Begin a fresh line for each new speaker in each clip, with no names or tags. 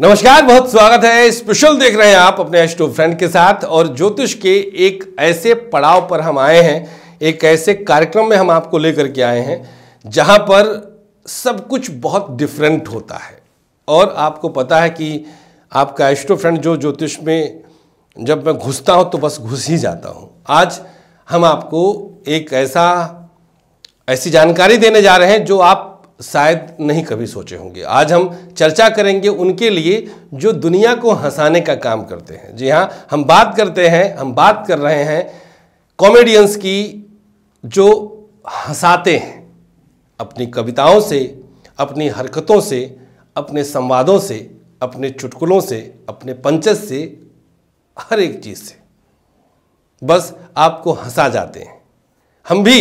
नमस्कार बहुत स्वागत है स्पेशल देख रहे हैं आप अपने एस्टो फ्रेंड के साथ और ज्योतिष के एक ऐसे पड़ाव पर हम आए हैं एक ऐसे कार्यक्रम में हम आपको लेकर के आए हैं जहां पर सब कुछ बहुत डिफरेंट होता है और आपको पता है कि आपका एस्टो फ्रेंड जो ज्योतिष में जब मैं घुसता हूं तो बस घुस ही जाता हूं आज हम आपको एक ऐसा ऐसी जानकारी देने जा रहे हैं जो आप शायद नहीं कभी सोचे होंगे आज हम चर्चा करेंगे उनके लिए जो दुनिया को हंसाने का काम करते हैं जी हाँ हम बात करते हैं हम बात कर रहे हैं कॉमेडियंस की जो हंसाते हैं अपनी कविताओं से अपनी हरकतों से अपने संवादों से अपने चुटकुलों से अपने पंचस से हर एक चीज़ से बस आपको हंसा जाते हैं हम भी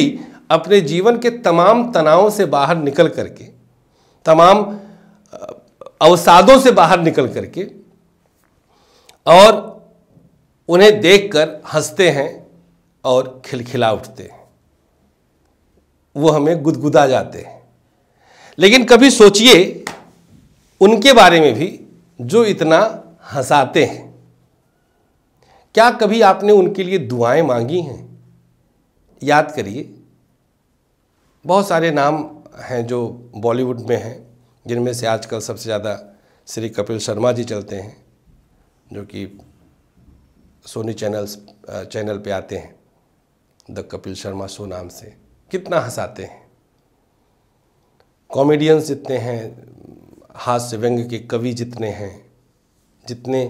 अपने जीवन के तमाम तनावों से बाहर निकल करके तमाम अवसादों से बाहर निकल करके और उन्हें देखकर हंसते हैं और खिलखिला उठते हैं वो हमें गुदगुदा जाते हैं लेकिन कभी सोचिए उनके बारे में भी जो इतना हंसाते हैं क्या कभी आपने उनके लिए दुआएं मांगी हैं याद करिए बहुत सारे नाम हैं जो बॉलीवुड में हैं जिनमें से आजकल सबसे ज़्यादा श्री कपिल शर्मा जी चलते हैं जो कि सोनी चैनल्स चैनल पे आते हैं द कपिल शर्मा शो नाम से कितना हंसाते हैं कॉमेडियंस जितने हैं हास्य व्यंग के कवि जितने हैं जितने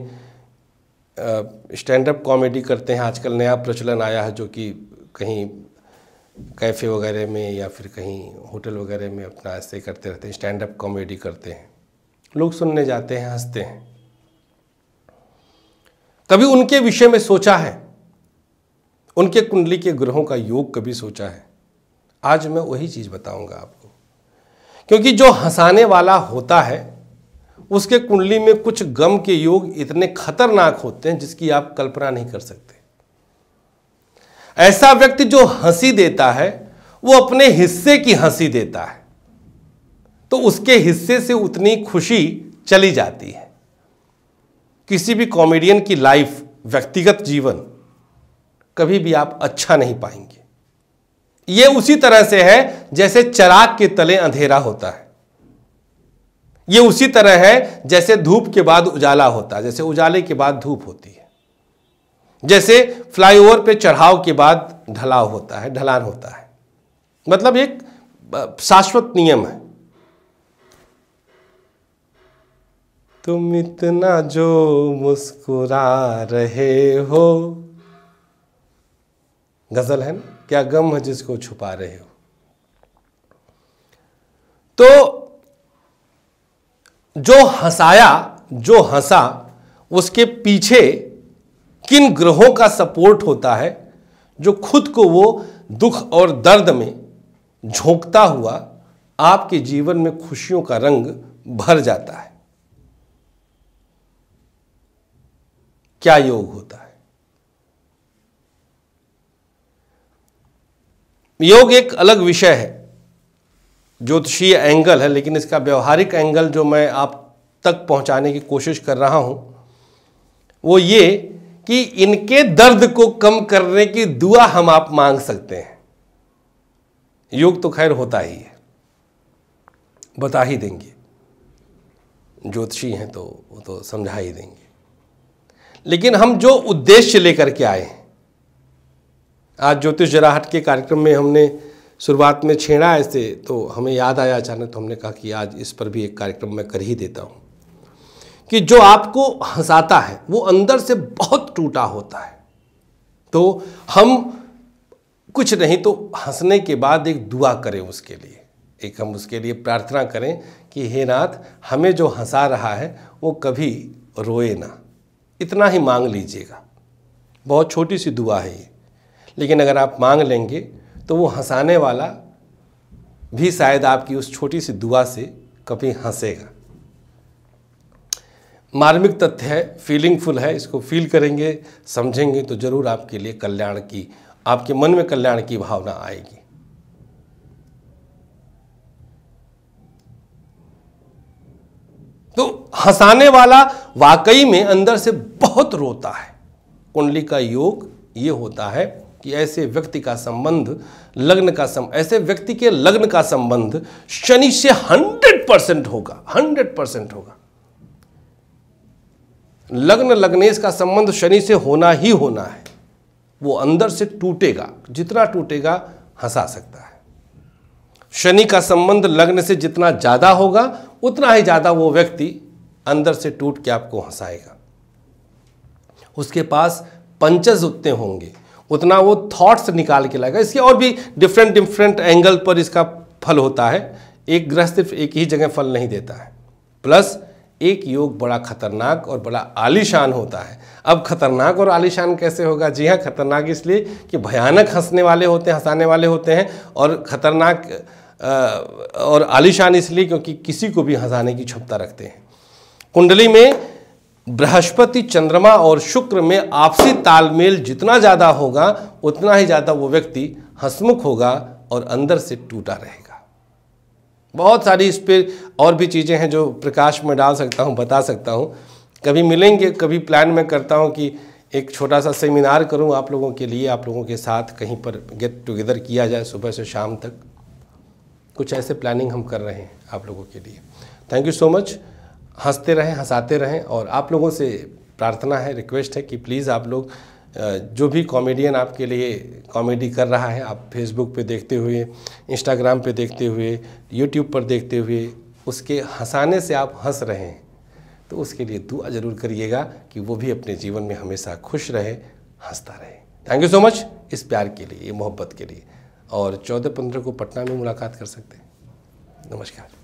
स्टैंड अप कॉमेडी करते हैं आजकल नया प्रचलन आया है जो कि कहीं कैफ़े वगैरह में या फिर कहीं होटल वगैरह में अपना ऐसे करते रहते हैं स्टैंड अप कॉमेडी करते हैं लोग सुनने जाते हैं हंसते हैं कभी उनके विषय में सोचा है उनके कुंडली के ग्रहों का योग कभी सोचा है आज मैं वही चीज़ बताऊंगा आपको क्योंकि जो हंसाने वाला होता है उसके कुंडली में कुछ गम के योग इतने खतरनाक होते हैं जिसकी आप कल्पना नहीं कर सकते ऐसा व्यक्ति जो हंसी देता है वो अपने हिस्से की हंसी देता है तो उसके हिस्से से उतनी खुशी चली जाती है किसी भी कॉमेडियन की लाइफ व्यक्तिगत जीवन कभी भी आप अच्छा नहीं पाएंगे ये उसी तरह से है जैसे चराग के तले अंधेरा होता है ये उसी तरह है जैसे धूप के बाद उजाला होता है जैसे उजाले के बाद धूप होती है जैसे फ्लाईओवर पे चढ़ाव के बाद ढलाव होता है ढलान होता है मतलब एक शाश्वत नियम है तुम इतना जो मुस्कुरा रहे हो गजल है ना क्या गम है जिसको छुपा रहे हो तो जो हंसाया जो हंसा उसके पीछे किन ग्रहों का सपोर्ट होता है जो खुद को वो दुख और दर्द में झोंकता हुआ आपके जीवन में खुशियों का रंग भर जाता है क्या योग होता है योग एक अलग विषय है ज्योतिषीय एंगल है लेकिन इसका व्यवहारिक एंगल जो मैं आप तक पहुंचाने की कोशिश कर रहा हूं वो ये कि इनके दर्द को कम करने की दुआ हम आप मांग सकते हैं योग तो खैर होता ही है बता ही देंगे ज्योतिषी हैं तो वो तो समझा ही देंगे लेकिन हम जो उद्देश्य लेकर के आए हैं आज ज्योतिष जराहट के कार्यक्रम में हमने शुरुआत में छेड़ा ऐसे तो हमें याद आया अचानक तो हमने कहा कि आज इस पर भी एक कार्यक्रम मैं कर ही देता हूँ कि जो आपको हंसाता है वो अंदर से बहुत टूटा होता है तो हम कुछ नहीं तो हंसने के बाद एक दुआ करें उसके लिए एक हम उसके लिए प्रार्थना करें कि हे नाथ हमें जो हंसा रहा है वो कभी रोए ना इतना ही मांग लीजिएगा बहुत छोटी सी दुआ है ये लेकिन अगर आप मांग लेंगे तो वो हंसाने वाला भी शायद आपकी उस छोटी सी दुआ से कभी हंसेगा मार्मिक तथ्य है फीलिंगफुल है इसको फील करेंगे समझेंगे तो ज़रूर आपके लिए कल्याण की आपके मन में कल्याण की भावना आएगी तो हंसाने वाला वाकई में अंदर से बहुत रोता है कुंडली का योग ये होता है कि ऐसे व्यक्ति का संबंध लग्न का सम ऐसे व्यक्ति के लग्न का संबंध शनि से 100 परसेंट होगा 100 परसेंट होगा लग्न लग्नेश का संबंध शनि से होना ही होना है वो अंदर से टूटेगा जितना टूटेगा हंसा सकता है शनि का संबंध लग्न से जितना ज़्यादा होगा उतना ही ज़्यादा वो व्यक्ति अंदर से टूट के आपको हंसाएगा उसके पास पंचज उतने होंगे उतना वो थॉट्स निकाल के लाएगा इसके और भी डिफरेंट डिफरेंट एंगल पर इसका फल होता है एक ग्रह सिर्फ एक ही जगह फल नहीं देता है प्लस एक योग बड़ा खतरनाक और बड़ा आलीशान होता है अब खतरनाक और आलीशान कैसे होगा जी हाँ खतरनाक इसलिए कि भयानक हंसने वाले होते हैं हंसाने वाले होते हैं और खतरनाक और आलीशान इसलिए क्योंकि किसी को भी हंसाने की क्षमता रखते हैं कुंडली में बृहस्पति चंद्रमा और शुक्र में आपसी तालमेल जितना ज़्यादा होगा उतना ही ज़्यादा वो व्यक्ति हंसमुख होगा और अंदर से टूटा रहेगा बहुत सारी इस पर और भी चीज़ें हैं जो प्रकाश में डाल सकता हूँ बता सकता हूँ कभी मिलेंगे कभी प्लान मैं करता हूँ कि एक छोटा सा सेमिनार करूँ आप लोगों के लिए आप लोगों के साथ कहीं पर गेट टुगेदर किया जाए सुबह से शाम तक कुछ ऐसे प्लानिंग हम कर रहे हैं आप लोगों के लिए थैंक यू सो मच हंसते रहें हंसाते रहें और आप लोगों से प्रार्थना है रिक्वेस्ट है कि प्लीज़ आप लोग जो भी कॉमेडियन आपके लिए कॉमेडी कर रहा है आप फेसबुक पे देखते हुए इंस्टाग्राम पे देखते हुए यूट्यूब पर देखते हुए उसके हंसाने से आप हंस रहे हैं तो उसके लिए दुआ ज़रूर करिएगा कि वो भी अपने जीवन में हमेशा खुश रहे हंसता रहे थैंक यू सो मच इस प्यार के लिए ये मोहब्बत के लिए और चौदह पंद्रह को पटना में मुलाकात कर सकते हैं नमस्कार